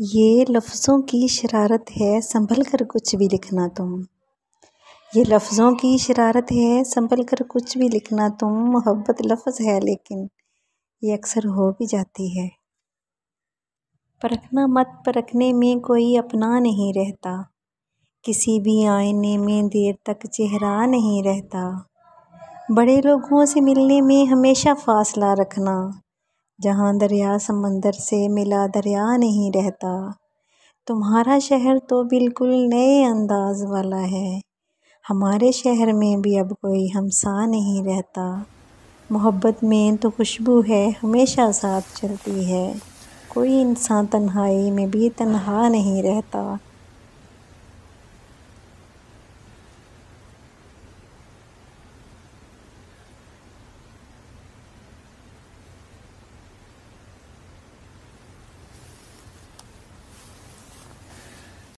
ये लफ्ज़ों की शरारत है संभल कर कुछ भी लिखना तुम ये लफ्ज़ों की शरारत है संभल कर कुछ भी लिखना तुम मोहब्बत लफ्ज़ है लेकिन ये अक्सर हो भी जाती है परखना मत परखने में कोई अपना नहीं रहता किसी भी आईने में देर तक चेहरा नहीं रहता बड़े लोगों से मिलने में हमेशा फ़ासला रखना जहाँ दरिया समंदर से मिला दरिया नहीं रहता तुम्हारा शहर तो बिल्कुल नए अंदाज वाला है हमारे शहर में भी अब कोई हमसा नहीं रहता मोहब्बत में तो खुशबू है हमेशा साथ चलती है कोई इंसान तन्हाई में भी तन्हा नहीं रहता